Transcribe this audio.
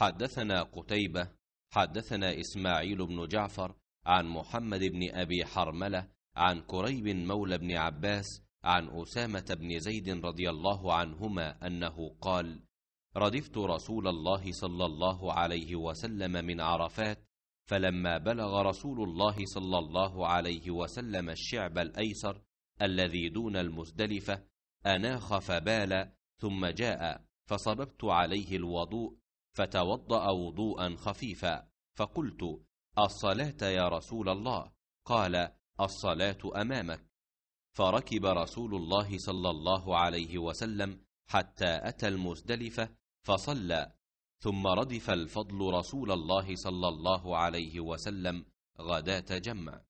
حدثنا قتيبة حدثنا إسماعيل بن جعفر عن محمد بن أبي حرملة عن كريب مولى بن عباس عن أسامة بن زيد رضي الله عنهما أنه قال ردفت رسول الله صلى الله عليه وسلم من عرفات فلما بلغ رسول الله صلى الله عليه وسلم الشعب الأيسر الذي دون المزدلفة أناخ فبال ثم جاء فصببت عليه الوضوء فتوضا وضوءا خفيفا فقلت الصلاه يا رسول الله قال الصلاه امامك فركب رسول الله صلى الله عليه وسلم حتى اتى المزدلفه فصلى ثم ردف الفضل رسول الله صلى الله عليه وسلم غداه جمع